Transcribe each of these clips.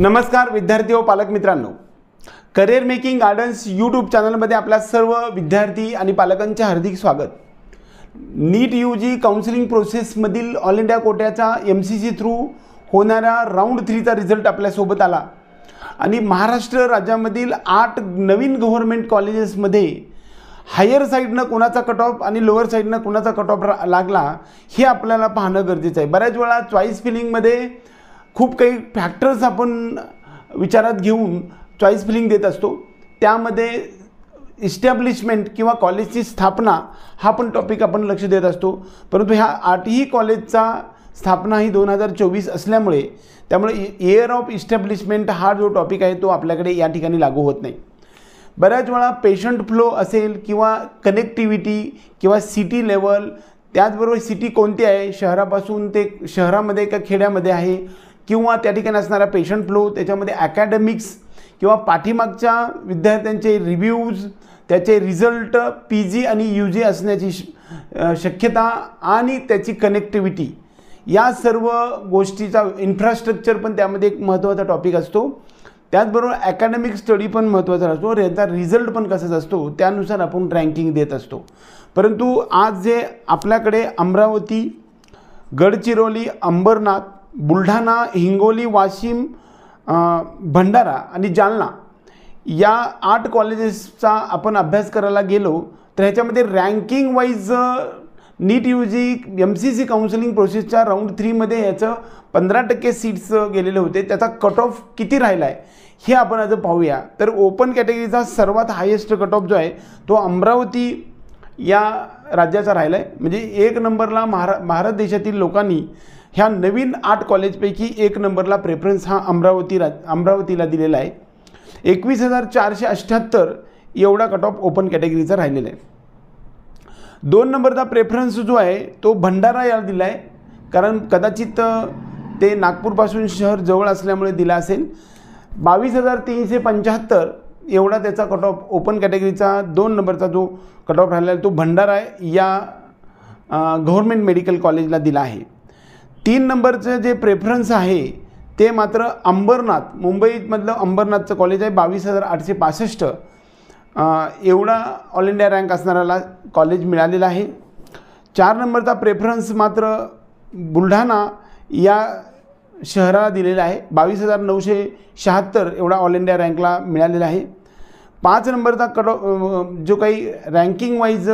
नमस्कार विद्यार्थी व पालक मित्रांनो करिअर मेकिंग गार्डन्स यूट्यूब चॅनलमध्ये आपल्या सर्व विद्यार्थी आणि पालकांचे हार्दिक स्वागत नीट यू जी काउन्सिलिंग प्रोसेसमधील ऑल इंडिया कोट्याचा एम सी सी थ्रू होणाऱ्या राऊंड थ्रीचा रिझल्ट आपल्यासोबत आला आणि महाराष्ट्र राज्यामधील आठ नवीन गव्हर्मेंट कॉलेजेसमध्ये हायर साईडनं कोणाचा कट ऑफ आणि लोअर साईडनं कोणाचा कट ऑफ लागला हे आपल्याला पाहणं गरजेचं आहे बऱ्याच वेळा चॉईस फिलिंगमध्ये खूप काही फॅक्टर्स आपण विचारात घेऊन चॉईस फिलिंग देत असतो त्यामध्ये इस्टॅब्लिशमेंट किंवा कॉलेजची स्थापना हा पण टॉपिक आपण लक्ष देत असतो परंतु ह्या आठही कॉलेजचा स्थापना ही दोन हजार चोवीस असल्यामुळे त्यामुळे इयर ऑफ इस्टॅब्लिशमेंट हा जो टॉपिक आहे तो आपल्याकडे या ठिकाणी लागू होत नाही बऱ्याच वेळा पेशंट फ्लो असेल किंवा कनेक्टिव्हिटी किंवा सिटी लेवल त्याचबरोबर सिटी कोणती आहे शहरापासून ते शहरामध्ये का खेड्यामध्ये आहे किंवा त्या ठिकाणी असणारा पेशंट फ्लो त्याच्यामध्ये अकॅडमिक्स किंवा पाठीमागच्या विद्यार्थ्यांचे रिव्ह्यूज त्याचे रिझल्ट पी जी आणि यू जी असण्याची शक्यता आणि त्याची कनेक्टिव्हिटी या सर्व गोष्टीचा इन्फ्रास्ट्रक्चर पण त्यामध्ये एक महत्त्वाचा टॉपिक असतो त्याचबरोबर अकॅडमिक स्टडी पण महत्त्वाचा असतो याचा रिझल्ट पण कसाच असतो त्यानुसार आपण रँकिंग देत असतो परंतु आज जे आपल्याकडे अमरावती गडचिरोली अंबरनाथ बुलढाणा हिंगोली वाशिम भंडारा आणि जालना या आर्ट कॉलेजेसचा आपण अभ्यास करायला गेलो तर ह्याच्यामध्ये ranking wise NEET you M C C सी काउन्सिलिंग प्रोसेसच्या राऊंड थ्रीमध्ये ह्याचं पंधरा टक्के सीट्स गेलेले होते त्याचा कट ऑफ किती राहिला आहे हे आपण आज पाहूया तर ओपन कॅटेगरीचा सर्वात हायेस्ट कट ऑफ जो आहे तो अमरावती या राज्याचा राहिला आहे म्हणजे एक नंबरला महारा भारत देशातील लोकांनी ह्या नवीन आठ कॉलेजपैकी एक नंबरला प्रेफरन्स हा अमरावती अमरावतीला दिलेला आहे एकवीस हजार चारशे अठ्ठ्याहत्तर एवढा कट ऑफ ओपन कॅटेगरीचा राहिलेला आहे दोन नंबरचा प्रेफरन्स जो आहे तो भंडारा याला दिला आहे कारण कदाचित ते नागपूरपासून शहर जवळ असल्यामुळे दिला असेल बावीस हजार तीनशे पंच्याहत्तर एवढा त्याचा कट ऑफ ओपन कॅटेगरीचा दोन नंबरचा जो कट ऑफ राहिलेला तो भंडारा या गव्हर्मेंट मेडिकल कॉलेजला दिला आहे तीन नंबरचं जे प्रेफरन्स आहे ते मात्र अंबरनाथ मुंबईमधलं अंबरनाथचं कॉलेज आहे बावीस हजार आठशे पासष्ट एवढा ऑल इंडिया रँक असणाऱ्याला कॉलेज मिळालेलं आहे चार नंबरचा प्रेफरन्स मात्र बुलढाणा या शहराला दिलेला आहे बावीस हजार नऊशे शहात्तर एवढा ऑल इंडिया रँकला मिळालेला आहे पाच नंबरचा कट जो काही रँकिंग वाईज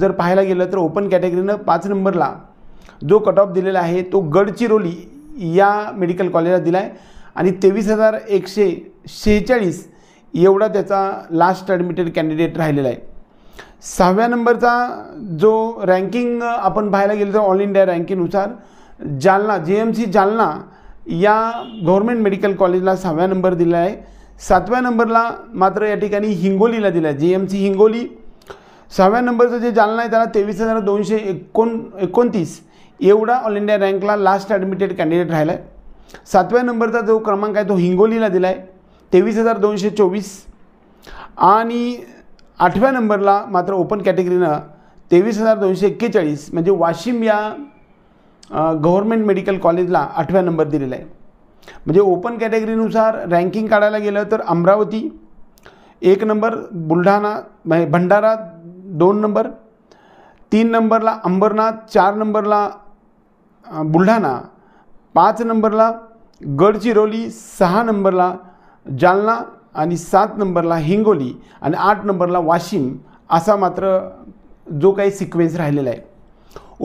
जर पाहायला गेलं तर ओपन कॅटेगरीनं पाच नंबरला जो कट ऑफ दिलेला आहे तो गडचिरोली या मेडिकल कॉलेजला दिला आहे आणि तेवीस हजार एकशे शेहेचाळीस एवढा त्याचा लास्ट ॲडमिटेड कॅन्डिडेट राहिलेला आहे सहाव्या नंबरचा जो रँकिंग आपण पाहायला गेलो तर ऑल इंडिया रँकिंगनुसार जालना जे एम सी जालना या गव्हर्मेंट मेडिकल कॉलेजला सहाव्या नंबर दिला आहे सातव्या नंबरला मात्र या ठिकाणी हिंगोलीला दिला आहे जे एम सी हिंगोली सहाव्या नंबरचं जे जालना आहे त्याला तेवीस हजार दोनशे एकोण एकोणतीस एवढा ऑल इंडिया रँकला लास्ट ॲडमिटेड कॅन्डिडेट राहिला आहे सातव्या नंबरचा जो क्रमांक आहे तो हिंगोलीला दिला आहे तेवीस हजार दोनशे चोवीस आणि आठव्या नंबरला मात्र ओपन कॅटेगरीनं तेवीस हजार दोनशे एक्केचाळीस म्हणजे वाशिम या गव्हर्मेंट मेडिकल कॉलेजला आठव्या नंबर दिलेला आहे म्हणजे ओपन कॅटेगरीनुसार रँकिंग काढायला गेलं तर अमरावती एक नंबर बुलढाणा म्हणजे भंडारा दोन नंबर तीन नंबरला अंबरनाथ चार नंबरला बुलढाणा पाच नंबरला गडचिरोली सहा नंबरला जालना आणि सात नंबरला हिंगोली आणि आठ नंबरला वाशिम असा मात्र जो काही सिक्वेन्स राहिलेला आहे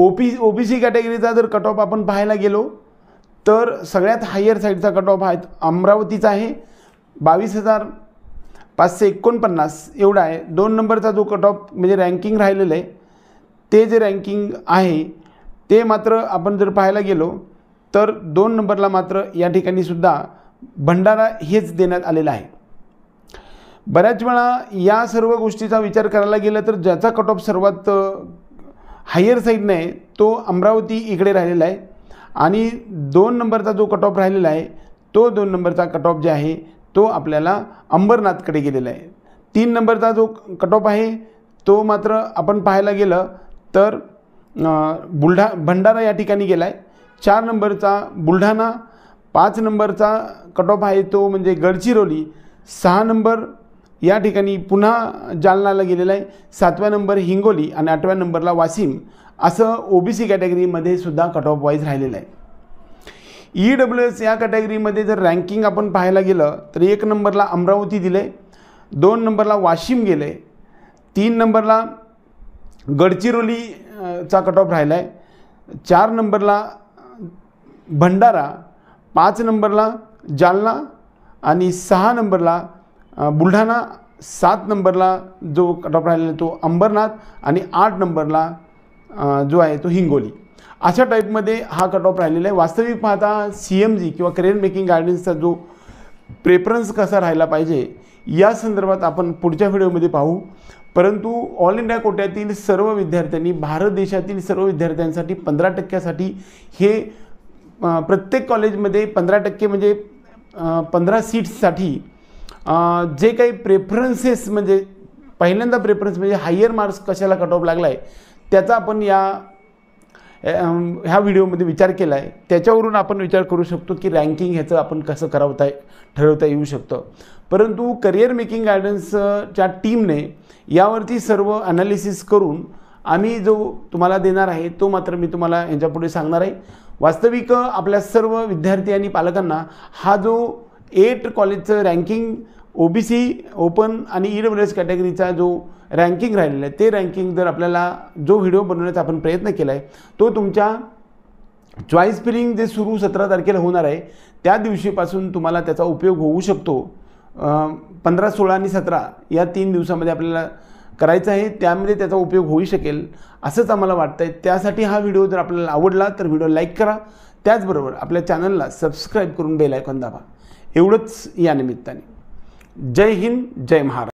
O P O P C कॅटेगरीचा जर कट ऑफ आपण पाहायला गेलो तर सगळ्यात हायर साईडचा कट ऑफ आहे अमरावतीचा आहे बावीस हजार पाचशे एकोणपन्नास एवढा आहे दोन नंबरचा जो कट ऑफ म्हणजे रँकिंग राहिलेलं आहे ते जे रँकिंग आहे ते मात्र आपण जर पाहायला गेलो तर दोन नंबरला मात्र या ठिकाणी सुद्धा भंडारा हेच देण्यात आलेला आहे बऱ्याच वेळा या सर्व गोष्टीचा विचार करायला गेला तर ज्याचा कट ऑफ सर्वात हायर साईडने आहे तो अमरावती इकडे राहिलेला आहे आणि दोन नंबरचा जो कट ऑफ राहिलेला आहे तो दोन नंबरचा कट ऑफ जे आहे तो आपल्याला अंबरनाथकडे गेलेला आहे तीन नंबरचा जो कट ऑफ आहे तो मात्र आपण पाहायला गेलं तर बुलढा भंडारा या ठिकाणी गेला आहे चार नंबरचा बुलढाणा पाच नंबरचा कट ऑफ आहे तो म्हणजे गडचिरोली सहा नंबर या ठिकाणी पुन्हा जालनाला गेलेला आहे सातव्या नंबर हिंगोली आणि आठव्या नंबरला वाशिम असं ओ बी सी कॅटेगरीमध्ये सुद्धा कट ऑफ वाईज राहिलेलं आहे ई डब्ल्यू एस या कॅटेगरीमध्ये जर रँकिंग आपण पाहायला गेलं तर एक नंबरला अमरावती दिले दोन नंबरला वाशिम गेले तीन नंबरला गडचिरोलीचा कट ऑफ राहिला आहे चार नंबरला भंडारा पाच नंबरला जालना आणि सहा नंबरला बुलढाणा सात नंबरला जो कट ऑफ राहिलेला तो अंबरनाथ आणि आठ नंबरला जो आहे तो हिंगोली अशा टाईपमध्ये हा कट ऑफ राहिलेला आहे वास्तविक पाहता सी एम जी किंवा करिअर मेकिंग गायडन्सचा जो प्रेफरन्स कसा राहिला पाहिजे या संदर्भात आपण पुढच्या व्हिडिओमध्ये पाहू परंतु ऑल इंडिया कोट्यातील सर्व विद्यार्थ्यांनी भारत देशातील सर्व विद्यार्थ्यांसाठी पंधरा टक्क्यासाठी हे प्रत्येक कॉलेजमध्ये पंधरा टक्के म्हणजे पंधरा सीट्ससाठी जे काही प्रेफरन्सेस म्हणजे पहिल्यांदा प्रेफरन्स म्हणजे हायर मार्क्स कशाला कट लागला आहे त्याचा आपण या ह्या व्हिडिओमध्ये विचार केला आहे त्याच्यावरून आपण विचार करू शकतो की रँकिंग ह्याचं आपण कसं करावता ठरवता येऊ शकतं परंतु करिअर मेकिंग गायडन्सच्या टीमने यावरती सर्व ॲनालिसिस करून आम्ही जो तुम्हाला देणार आहे तो मात्र मी तुम्हाला यांच्यापुढे सांगणार आहे वास्तविक आपल्या सर्व विद्यार्थी आणि पालकांना हा जो एट कॉलेजचं ranking O B C open आणि ई डब्ल्यू एस कॅटेगरीचा जो रँकिंग राहिलेलं आहे ते रँकिंग जर आपल्याला जो व्हिडिओ बनवण्याचा आपण प्रयत्न केला आहे तो तुमच्या चॉईस फिलिंग जे सुरू सतरा तारखेला होणार आहे त्या दिवशीपासून तुम्हाला त्याचा उपयोग होऊ शकतो पंधरा सोळा आणि सतरा या तीन दिवसामध्ये आपल्याला करायचं आहे त्यामध्ये त्याचा उपयोग होऊ शकेल असंच आम्हाला वाटतं आहे त्यासाठी हा व्हिडिओ जर आपल्याला आवडला तर व्हिडिओ लाईक करा त्याचबरोबर आपल्या चॅनलला सबस्क्राईब करून बेल आयकॉन दाबा एवढंच या निमित्ताने जय हिंद जय महाराष्ट्र